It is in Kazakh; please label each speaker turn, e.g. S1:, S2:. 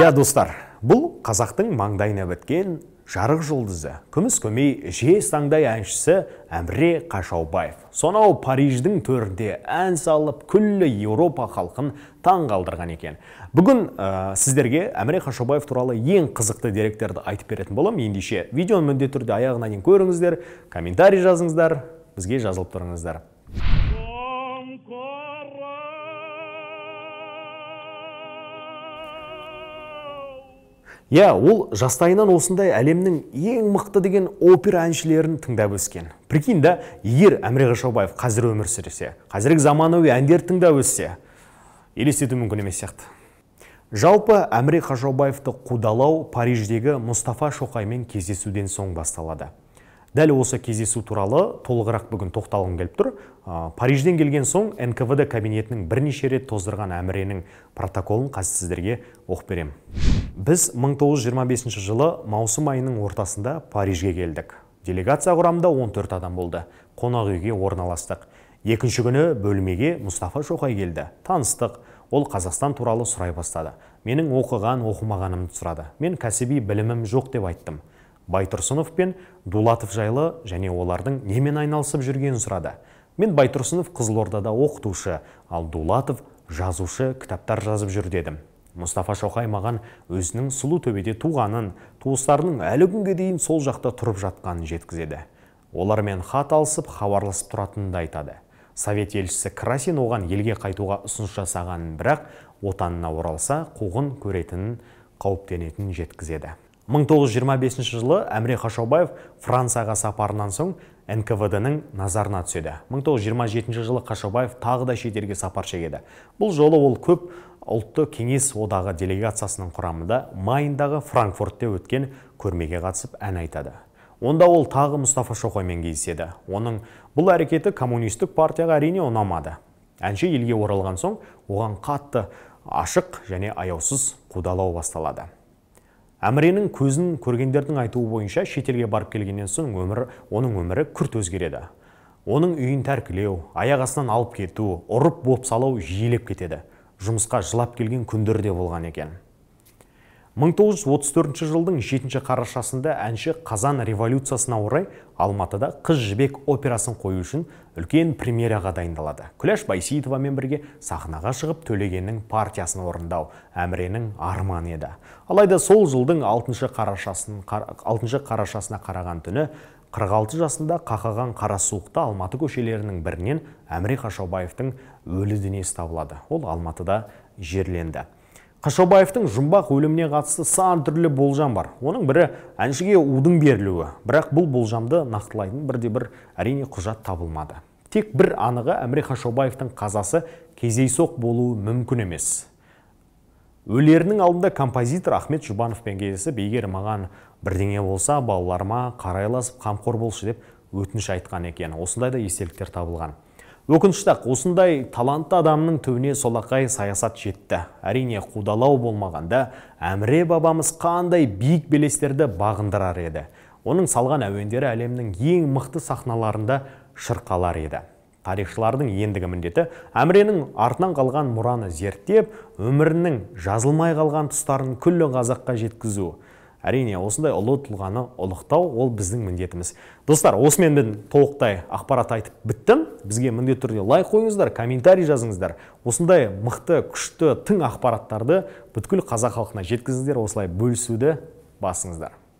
S1: иә достар бұл қазақтың маңдайына біткен жарық жұлдызы күміс көмей жез таңдай әншісі әміре қашаубаев сонау париждің төрінде ән салып күллі еуропа халқын таң қалдырған екен бүгін ә, сіздерге әміре қашаубаев туралы ең қызықты деректерді айтып беретін боламын ендеше видеоны міндетті түрде аяғына дейін көріңіздер комментарий жазыңыздар бізге жазылып тұрыңыздар иә ол жастайынан осындай әлемнің ең мықты деген опера әншілерін тыңдап өскен прикинь да егер әміре қашаубаев қазір өмір сүрсе қазіргі заманауи әндерді тыңдап өссе елестету мүмкін емес сияқты жалпы әміре қашаубаевты қудалау париждегі мұстафа шоқаймен кездесуден соң басталады дәл осы кездесу туралы толығырақ бүгін тоқталғым келіп тұр парижден келген соң нквд кабинетінің бірнеше рет тоздырған әміренің протоколын қазір сіздерге оқып беремін біз 1925 жылы маусым айының ортасында парижге келдік делегация құрамында 14 адам болды қонақ үйге орналастық екінші күні бөлмеге мұстафа шоқай келді таныстық ол қазақстан туралы сұрай бастады менің оқыған оқымағанымды сұрады мен кәсіби білімім жоқ деп айттым байтұрсынов пен дулатов жайлы және олардың немен айналысып жүргенін сұрады мен байтұрсынов қызылордада оқытушы ал дулатов жазушы кітаптар жазып жүр дедім мұстафа шоқай маған өзінің сұлу төбеде туғанын туыстарының әлі күнге дейін сол жақта тұрып жатқанын жеткізеді олармен хат алысып хабарласып тұратынын да айтады совет елшісі красин оған елге қайтуға ұсыныс жасағанын бірақ отанына оралса қуғын көретінін қауіптенетінін жеткізеді 1925 жылы әмре қашаубаев францияға сапарынан соң нквд-ның назарына түседі 1927 жылы қашаубаев тағы да шетелге сапар шегеді бұл жолы ол көп Ұлтты кеңес одағы делегациясының құрамында майындағы франкфуртте өткен көрмеге қатысып ән айтады онда ол тағы мұстафа шоқаймен кездеседі оның бұл әрекеті коммунистік партияға әрине ұнамады әнші елге оралған соң оған қатты ашық және аяусыз қудалау басталады әміренің көзін көргендердің айтуы бойынша шетелге барып келгеннен соң өмір, оның өмірі күрт өзгереді оның үйін тәркілеу аяқ астынан алып кету ұрып бопсалау жиілеп кетеді жұмысқа жылап келген күндер болған екен 1934 жылдың 7 ші қарашасында әнші қазан революциясына орай алматыда қыз жібек операсын қою үшін үлкен премьераға дайындалады күләш байсейітовамен бірге сахнаға шығып төлегенің партиясын орындау әміренің арманы еді алайда сол жылдың 6 қарашасын, қарашасына қараған түні 46 жасында қақаған қара суықта Алматы көшелерінің бірінен Әміре Қашаубаевтың өлі денесі табылады. Ол Алматыда жерленді. Қашаубаевтың жұмбақ өліміне қатысты сан түрлі болжам бар. Оның бірі әншіге удың берілуі, бірақ бұл болжамды нақтылайтын бірде-бір әрине құжат табылмады. Тек бір анығы Әміре Қашаубаевтың қазасы кездейсоқ болуы мүмкін емес өлерінің алдында композитор ахмет жұбановпен кездесіп егер маған бірдеңе болса балаларыма қарайласып қамқор болшы деп өтініш айтқан екен осындай да естеліктер табылған өкінішті ақ осындай талантты адамның түбіне солақай саясат жетті әрине қудалау болмағанда әміре бабамыз қандай биік белестерді бағындырар еді оның салған әуендері әлемнің ең мықты сахналарында шырқалар еді тарихшылардың ендігі міндеті әміренің артынан қалған мұраны зерттеп өмірінің жазылмай қалған тұстарын күллі қазаққа жеткізу әрине осындай ұлы тұлғаны ұлықтау ол біздің міндетіміз достар осымен мен толықтай ақпарат айтып біттім бізге міндетті түрде лайк қойыңыздар комментарий жазыңыздар осындай мықты күшті тың ақпараттарды бүткіл қазақ халқына жеткізіңіздер осылай бөлісуді басыңыздар